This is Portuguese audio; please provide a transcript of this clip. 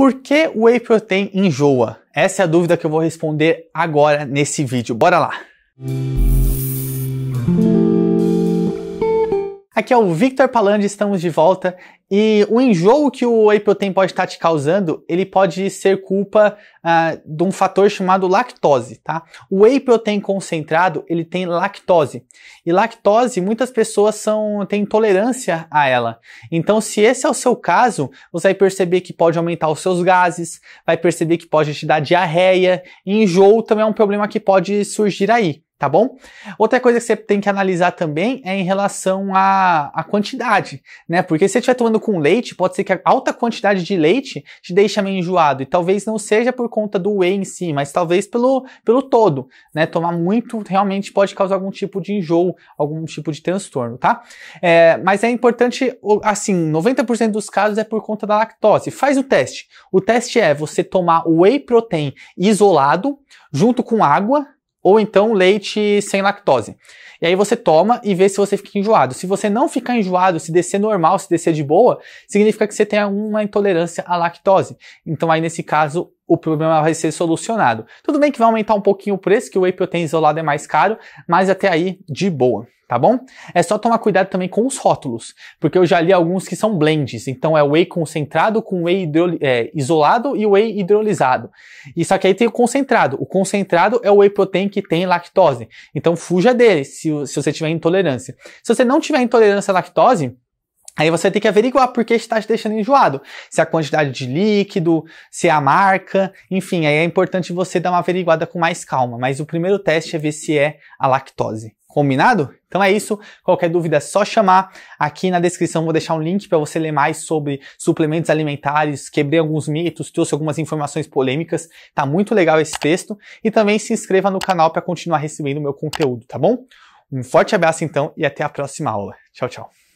Por que o whey protein enjoa? Essa é a dúvida que eu vou responder agora nesse vídeo. Bora lá! Música Aqui é o Victor Palandi, estamos de volta. E o enjoo que o whey protein pode estar tá te causando, ele pode ser culpa uh, de um fator chamado lactose, tá? O whey protein concentrado, ele tem lactose. E lactose, muitas pessoas são, têm intolerância a ela. Então, se esse é o seu caso, você vai perceber que pode aumentar os seus gases, vai perceber que pode te dar diarreia, e enjoo também é um problema que pode surgir aí tá bom? Outra coisa que você tem que analisar também é em relação à, à quantidade, né? Porque se você estiver tomando com leite, pode ser que a alta quantidade de leite te deixe meio enjoado. E talvez não seja por conta do whey em si, mas talvez pelo, pelo todo, né? Tomar muito realmente pode causar algum tipo de enjoo, algum tipo de transtorno, tá? É, mas é importante, assim, 90% dos casos é por conta da lactose. Faz o teste. O teste é você tomar whey protein isolado, junto com água, ou então leite sem lactose. E aí você toma e vê se você fica enjoado. Se você não ficar enjoado, se descer normal, se descer de boa, significa que você tem uma intolerância à lactose. Então aí nesse caso o problema vai ser solucionado. Tudo bem que vai aumentar um pouquinho o preço, que o whey protein isolado é mais caro, mas até aí de boa, tá bom? É só tomar cuidado também com os rótulos, porque eu já li alguns que são blends, então é whey concentrado com whey é, isolado e whey hidrolisado. E só que aí tem o concentrado. O concentrado é o whey protein que tem lactose, então fuja dele se, se você tiver intolerância. Se você não tiver intolerância à lactose, Aí você tem que averiguar por que está te deixando enjoado. Se é a quantidade de líquido, se é a marca, enfim, aí é importante você dar uma averiguada com mais calma. Mas o primeiro teste é ver se é a lactose. Combinado? Então é isso. Qualquer dúvida é só chamar. Aqui na descrição vou deixar um link para você ler mais sobre suplementos alimentares. Quebrei alguns mitos, trouxe algumas informações polêmicas. Tá muito legal esse texto. E também se inscreva no canal para continuar recebendo meu conteúdo, tá bom? Um forte abraço então e até a próxima aula. Tchau, tchau.